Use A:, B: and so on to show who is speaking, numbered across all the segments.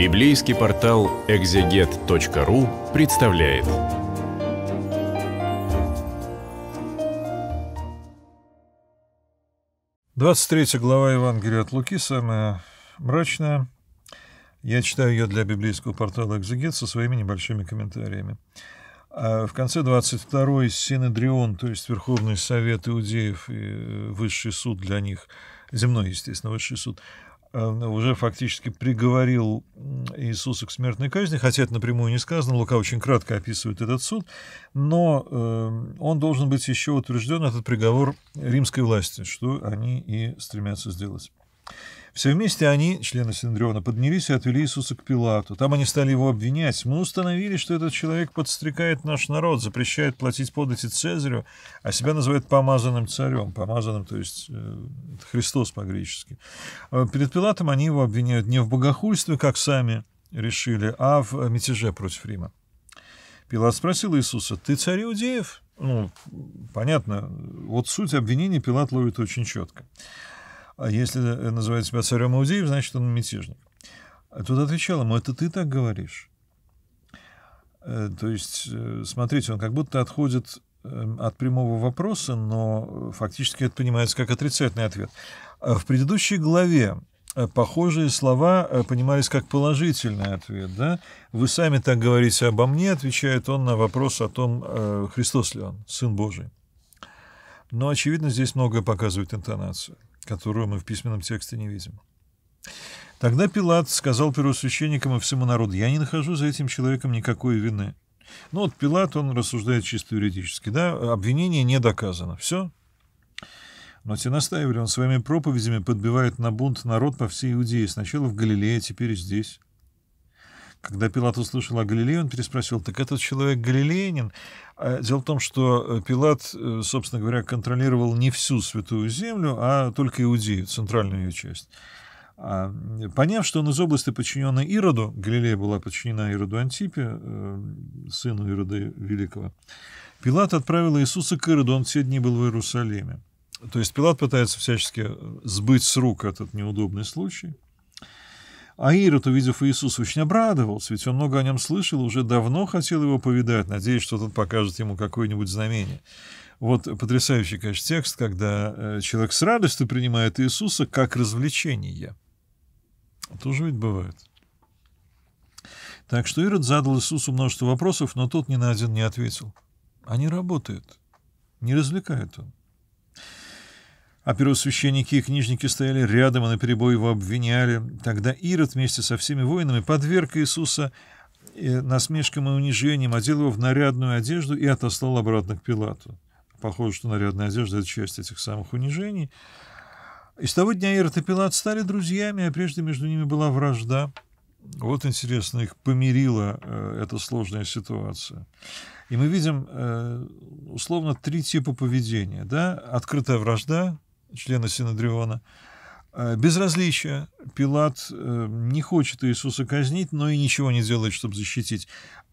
A: Библейский портал экзегет.ру представляет. Двадцать третья глава Евангелия от Луки, самая мрачная. Я читаю ее для библейского портала «Экзегет» со своими небольшими комментариями. А в конце 22-й Синедрион, то есть Верховный Совет Иудеев и Высший Суд для них, земной, естественно, Высший Суд, Э, уже фактически приговорил Иисуса к смертной казни, хотя это напрямую не сказано, Лука очень кратко описывает этот суд, но э, он должен быть еще утвержден, этот приговор римской власти, что они и стремятся сделать. Все вместе они, члены Синдриона, поднялись и отвели Иисуса к Пилату. Там они стали его обвинять. Мы установили, что этот человек подстрекает наш народ, запрещает платить подати Цезарю, а себя называет помазанным царем. Помазанным, то есть э, Христос по-гречески. Э, перед Пилатом они его обвиняют не в богохульстве, как сами решили, а в э, мятеже против Рима. Пилат спросил Иисуса, «Ты царь иудеев?» Ну, понятно, вот суть обвинения Пилат ловит очень четко. А если э, называет себя царем Иудеев, значит, он мятежник. А тут отвечал ему, это ты так говоришь? Э, то есть, э, смотрите, он как будто отходит от прямого вопроса, но фактически это понимается как отрицательный ответ. А в предыдущей главе похожие слова понимались как положительный ответ. Да? «Вы сами так говорите обо мне», отвечает он на вопрос о том, Христос ли он, Сын Божий. Но, очевидно, здесь многое показывает интонацию которую мы в письменном тексте не видим. Тогда Пилат сказал первосвященникам и всему народу, «Я не нахожу за этим человеком никакой вины». Ну вот Пилат, он рассуждает чисто юридически, да, обвинение не доказано, все. Но те настаивали, он своими проповедями подбивает на бунт народ по всей Иудее, сначала в Галилее, теперь здесь. Когда Пилат услышал о Галилее, он переспросил, так этот человек галилеянин? А, дело в том, что э, Пилат, э, собственно говоря, контролировал не всю Святую Землю, а только Иудею, центральную ее часть. А, поняв, что он из области, подчиненной Ироду, Галилея была подчинена Ироду Антипе, э, сыну Ирода Великого, Пилат отправил Иисуса к Ироду, он все дни был в Иерусалиме. То есть Пилат пытается всячески сбыть с рук этот неудобный случай – а Ирод, увидев Иисус очень обрадовался, ведь он много о нем слышал, уже давно хотел его повидать, надеясь, что тот покажет ему какое-нибудь знамение. Вот потрясающий, конечно, текст, когда э, человек с радостью принимает Иисуса как развлечение. Тоже ведь бывает. Так что Ирод задал Иисусу множество вопросов, но тот ни на один не ответил. Они а работают, не развлекают. он. А первосвященники и книжники стояли рядом и наперебой его обвиняли. Тогда Ирод вместе со всеми воинами подверг Иисуса э, насмешкам и унижениям, одел его в нарядную одежду и отослал обратно к Пилату. Похоже, что нарядная одежда — это часть этих самых унижений. И с того дня Ирод и Пилат стали друзьями, а прежде между ними была вражда. Вот, интересно, их помирила э, эта сложная ситуация. И мы видим, э, условно, три типа поведения. Да? Открытая вражда — члена Синодриона. Э, безразличие. Пилат э, не хочет Иисуса казнить, но и ничего не делает, чтобы защитить.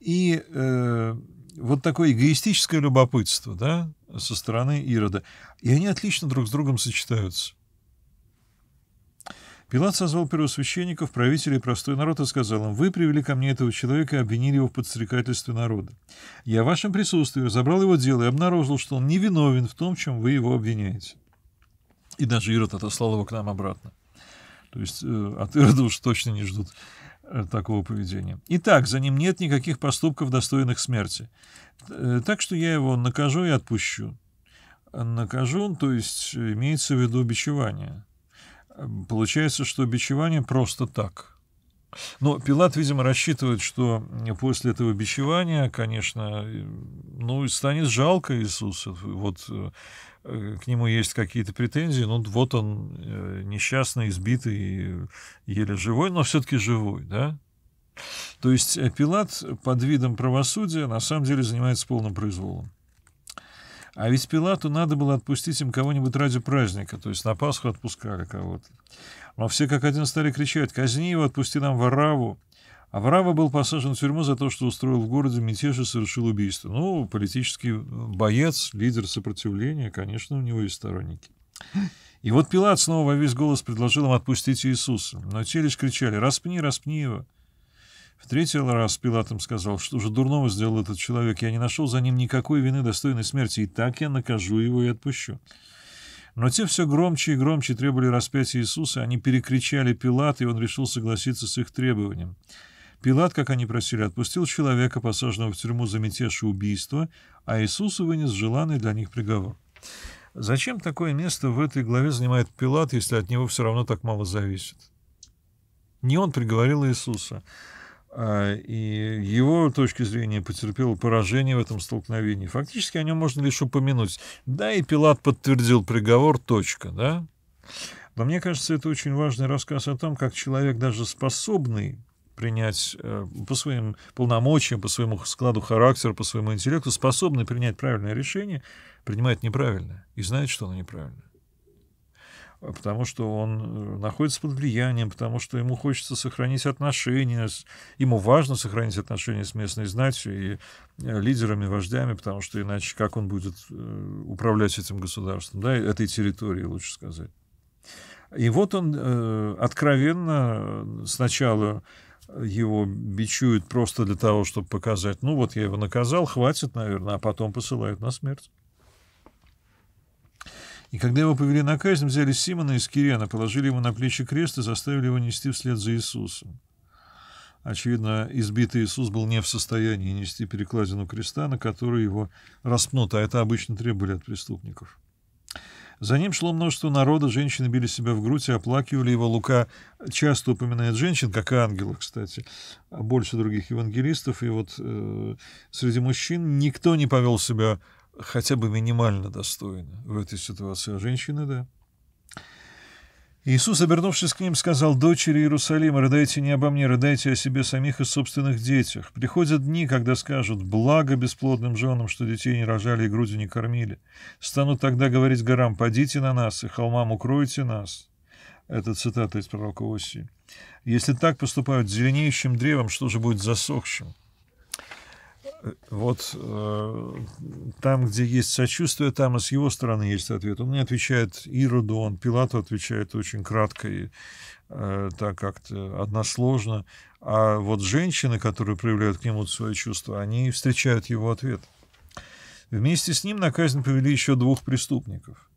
A: И э, вот такое эгоистическое любопытство да, со стороны Ирода. И они отлично друг с другом сочетаются. Пилат созвал первосвященников, правителей и простой народ и сказал им, «Вы привели ко мне этого человека и обвинили его в подстрекательстве народа. Я в вашем присутствии разобрал его дело и обнаружил, что он невиновен в том, чем вы его обвиняете. И даже Ирод отослал его к нам обратно. То есть э, от Ирода уж точно не ждут э, такого поведения. Итак, за ним нет никаких поступков, достойных смерти. Э, так что я его накажу и отпущу. Накажу, то есть имеется в виду бичевание. Получается, что бичевание просто так – но Пилат, видимо, рассчитывает, что после этого бичевания, конечно, ну, станет жалко Иисуса. Вот э, к нему есть какие-то претензии, ну, вот он э, несчастный, избитый, еле живой, но все-таки живой, да? То есть э, Пилат под видом правосудия на самом деле занимается полным произволом. А ведь Пилату надо было отпустить им кого-нибудь ради праздника, то есть на Пасху отпускали кого-то. Но все как один стали кричать «Казни его, отпусти нам Вараву!» А Варава был посажен в тюрьму за то, что устроил в городе мятеж и совершил убийство. Ну, политический э, боец, лидер сопротивления, конечно, у него есть сторонники. И вот Пилат снова во весь голос предложил им отпустить Иисуса. Но те лишь кричали «Распни, распни его!» В третий раз Пилатом сказал, что же дурного сделал этот человек, я не нашел за ним никакой вины достойной смерти, и так я накажу его и отпущу. Но те все громче и громче требовали распятия Иисуса, они перекричали Пилат, и он решил согласиться с их требованием. Пилат, как они просили, отпустил человека, посаженного в тюрьму за мятеж и убийство, а Иисуса вынес желанный для них приговор. Зачем такое место в этой главе занимает Пилат, если от него все равно так мало зависит? Не он приговорил Иисуса. А, и его точки зрения потерпела поражение в этом столкновении. Фактически о нем можно лишь упомянуть. Да, и Пилат подтвердил приговор, точка, да? Но мне кажется, это очень важный рассказ о том, как человек, даже способный принять э, по своим полномочиям, по своему складу характера, по своему интеллекту, способный принять правильное решение, принимает неправильное и знает, что оно неправильное потому что он э, находится под влиянием, потому что ему хочется сохранить отношения, ему важно сохранить отношения с местной знатью и э, лидерами, вождями, потому что иначе как он будет э, управлять этим государством, да, этой территорией, лучше сказать. И вот он э, откровенно сначала его бичуют просто для того, чтобы показать, ну вот я его наказал, хватит, наверное, а потом посылают на смерть. И когда его повели на казнь, взяли Симона из Кирена, положили ему на плечи крест и заставили его нести вслед за Иисусом. Очевидно, избитый Иисус был не в состоянии нести перекладину креста, на которую его распнут, а это обычно требовали от преступников. За ним шло множество народа, женщины били себя в грудь и оплакивали его. Лука часто упоминает женщин, как и ангела, кстати, а больше других евангелистов. И вот э, среди мужчин никто не повел себя хотя бы минимально достойны в этой ситуации, а женщины — да. Иисус, обернувшись к ним, сказал, «Дочери Иерусалима, рыдайте не обо мне, рыдайте о себе самих и собственных детях. Приходят дни, когда скажут, благо бесплодным женам, что детей не рожали и грудью не кормили. Станут тогда говорить горам, подите на нас, и холмам укройте нас». Это цитата из пророка Осии. «Если так поступают с зеленеющим древом, что же будет засохшим?» вот э, там, где есть сочувствие, там и с его стороны есть ответ. Он не отвечает Ироду, он Пилату отвечает очень кратко и э, так как-то односложно. А вот женщины, которые проявляют к нему свои чувства, они встречают его ответ. Вместе с ним на казнь повели еще двух преступников.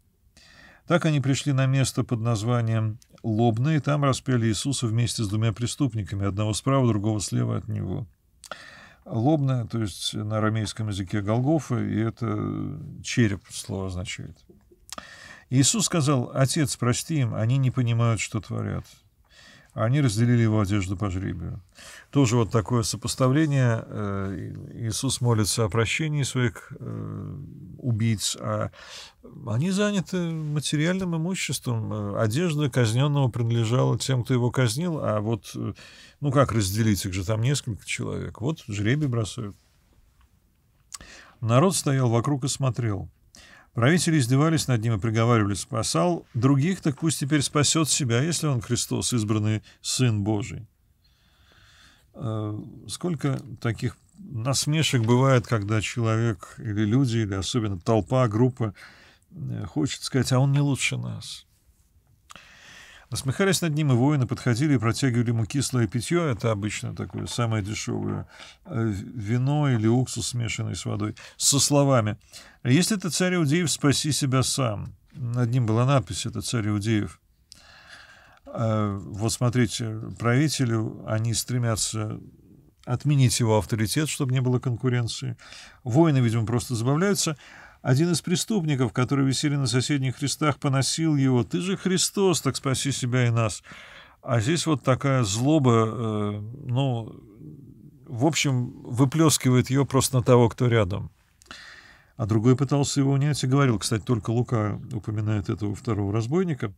A: Так они пришли на место под названием Лобное, и там распяли Иисуса вместе с двумя преступниками, одного справа, другого слева от него лобная, то есть на арамейском языке Голгофа, и это череп слово означает. Иисус сказал, «Отец, прости им, они не понимают, что творят» они разделили его одежду по жребию. Тоже вот такое сопоставление. Э, Иисус молится о прощении своих э, убийц, а они заняты материальным имуществом. Одежда казненного принадлежала тем, кто его казнил, а вот, э, ну как разделить их же, там несколько человек. Вот жребий бросают. Народ стоял вокруг и смотрел. Правители издевались над ним и приговаривали «спасал других, так пусть теперь спасет себя, если он Христос, избранный Сын Божий». Э, сколько таких насмешек бывает, когда человек или люди, или особенно толпа, группа э, хочет сказать, а он не лучше нас. Насмехались над ним, и воины подходили и протягивали ему кислое питье. Это обычно такое самое дешевое э, вино или уксус, смешанный с водой. Со словами «Если это царь Иудеев, спаси себя сам». Над ним была надпись «Это царь Иудеев». Э, вот смотрите, правителю они стремятся отменить его авторитет, чтобы не было конкуренции. Воины, видимо, просто забавляются. Один из преступников, которые висели на соседних христах, поносил его. «Ты же Христос, так спаси себя и нас!» А здесь вот такая злоба, э, ну, в общем, выплескивает ее просто на того, кто рядом. А другой пытался его унять и говорил, кстати, только Лука упоминает этого второго разбойника.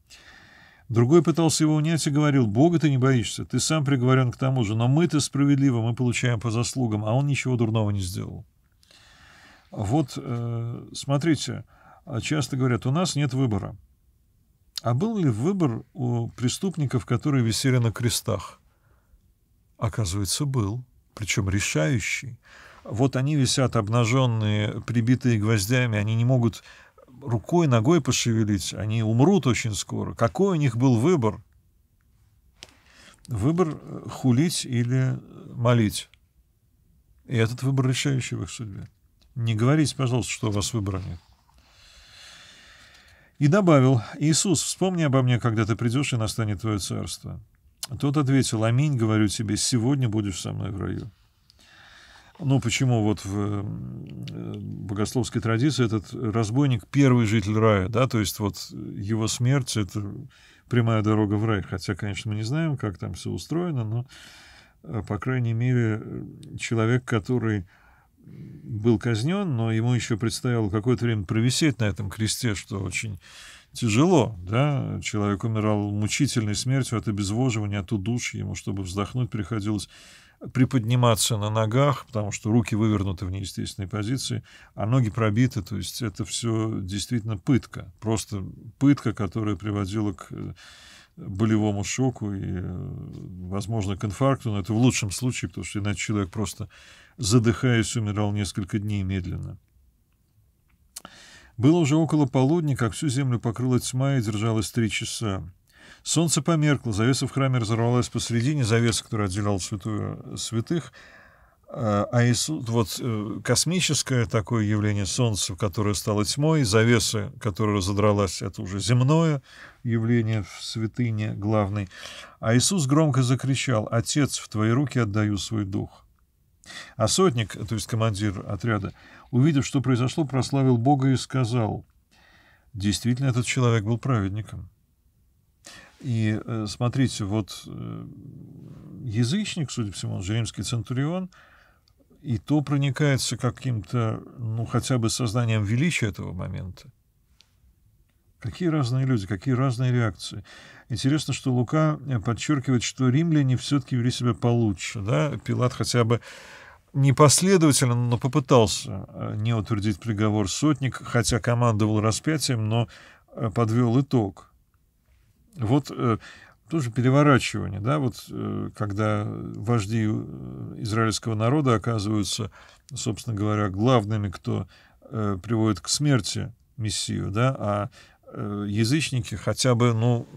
A: Другой пытался его унять и говорил, «Бога ты не боишься, ты сам приговорен к тому же, но мы-то справедливо, мы получаем по заслугам, а он ничего дурного не сделал». Вот, э, смотрите, а часто говорят, у нас нет выбора. А был ли выбор у преступников, которые висели на крестах? Оказывается, был, причем решающий. Вот они висят обнаженные, прибитые гвоздями, они не могут рукой, ногой пошевелить, они умрут очень скоро. Какой у них был выбор? Выбор э, хулить или молить. И этот выбор решающий в их судьбе. Не говорите, пожалуйста, что вас выбрали. И добавил, «Иисус, вспомни обо мне, когда ты придешь, и настанет твое царство». Тот ответил, «Аминь, говорю тебе, сегодня будешь со мной в раю». Ну, почему вот в э, богословской традиции этот разбойник — первый житель рая, да, то есть вот его смерть — это прямая дорога в рай, хотя, конечно, мы не знаем, как там все устроено, но, э, по крайней мере, человек, который был казнен, но ему еще предстояло какое-то время провисеть на этом кресте, что очень тяжело, да, человек умирал мучительной смертью от обезвоживания, от удушья, ему, чтобы вздохнуть, приходилось приподниматься на ногах, потому что руки вывернуты в неестественной позиции, а ноги пробиты, то есть это все действительно пытка, просто пытка, которая приводила к э, болевому шоку и, э, возможно, к инфаркту, но это в лучшем случае, потому что иначе человек просто задыхаясь, умирал несколько дней медленно. Было уже около полудня, как всю землю покрыла тьма и держалась три часа. Солнце померкло, завеса в храме разорвалась посредине, завеса, которая отделяла святую, святых, а, а Иисус, вот э, космическое такое явление Солнца, которое стало тьмой, завеса, которая задралась, это уже земное явление в святыне главной. А Иисус громко закричал «Отец, в твои руки отдаю свой дух». А сотник, то есть командир отряда, увидев, что произошло, прославил Бога и сказал, действительно, этот человек был праведником. И э, смотрите, вот э, язычник, судя по всему, он же римский центурион, и то проникается каким-то, ну, хотя бы сознанием величия этого момента. Какие разные люди, какие разные реакции. Интересно, что Лука э, подчеркивает, что римляне все-таки вели себя получше. Да? Пилат хотя бы непоследовательно, но попытался э, не утвердить приговор сотник, хотя командовал распятием, но э, подвел итог. Вот э, тоже переворачивание, да, вот когда вожди израильского народа оказываются, собственно говоря, главными, кто приводит к смерти Мессию, да, а язычники хотя бы, ну,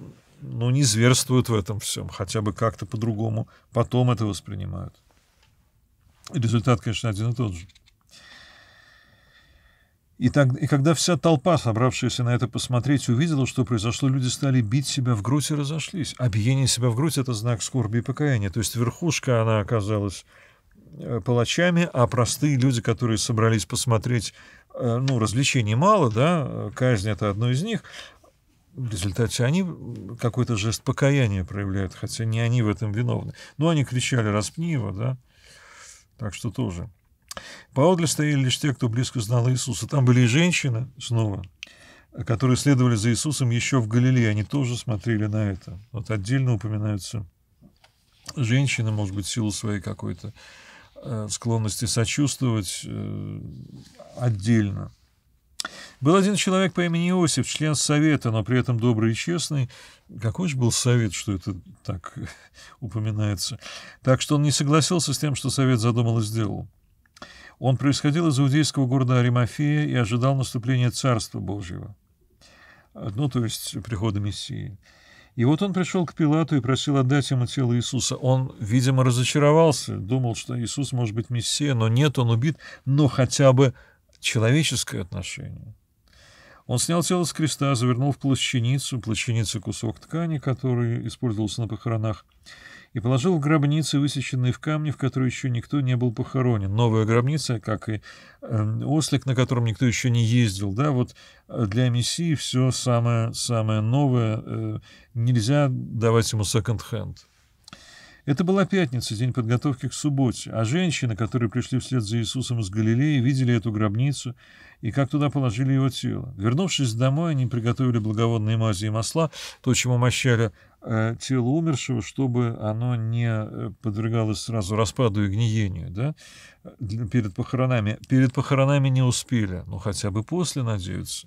A: ну, не зверствуют в этом всем, хотя бы как-то по-другому потом это воспринимают. Результат, конечно, один и тот же. И, так, и когда вся толпа, собравшаяся на это посмотреть, увидела, что произошло, люди стали бить себя в грудь и разошлись. Обиение себя в грудь — это знак скорби и покаяния. То есть верхушка, она оказалась э, палачами, а простые люди, которые собрались посмотреть, э, ну, развлечений мало, да, казнь — это одно из них, в результате они какой-то жест покаяния проявляют, хотя не они в этом виновны. Но они кричали «распни его», да. Так что тоже. Поодаль стояли лишь те, кто близко знал Иисуса. Там были и женщины, снова, которые следовали за Иисусом еще в Галилее. Они тоже смотрели на это. Вот отдельно упоминаются женщины, может быть, силу своей какой-то, э, склонности сочувствовать э, отдельно. Был один человек по имени Иосиф, член совета, но при этом добрый и честный. Какой же был совет, что это так упоминается? Так что он не согласился с тем, что совет задумал и сделал. Он происходил из иудейского города Аримафея и ожидал наступления Царства Божьего, ну, то есть прихода Мессии. И вот он пришел к Пилату и просил отдать ему тело Иисуса. Он, видимо, разочаровался, думал, что Иисус может быть Мессия, но нет, он убит, но хотя бы человеческое отношение. Он снял тело с креста, завернул в плащаницу, плащаница кусок ткани, который использовался на похоронах, и положил в гробницы, высеченные в камне, в которой еще никто не был похоронен. Новая гробница, как и э, ослик, на котором никто еще не ездил. Да? Вот э, для Мессии все самое, самое новое. Э, нельзя давать ему секонд-хенд. Это была пятница, день подготовки к субботе, а женщины, которые пришли вслед за Иисусом из Галилеи, видели эту гробницу и как туда положили его тело. Вернувшись домой, они приготовили благоводные мази и масла, то, чем умощали э, тело умершего, чтобы оно не э, подвергалось сразу распаду и гниению. Да? Перед, похоронами, перед похоронами не успели, но ну, хотя бы после, надеются.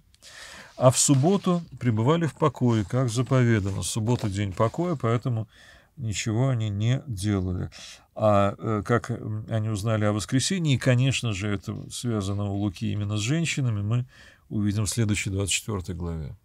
A: А в субботу пребывали в покое, как заповедано. Суббота – день покоя, поэтому ничего они не делали. А э, как э, они узнали о воскресении, и, конечно же, это связано у Луки именно с женщинами, мы увидим в следующей 24 главе.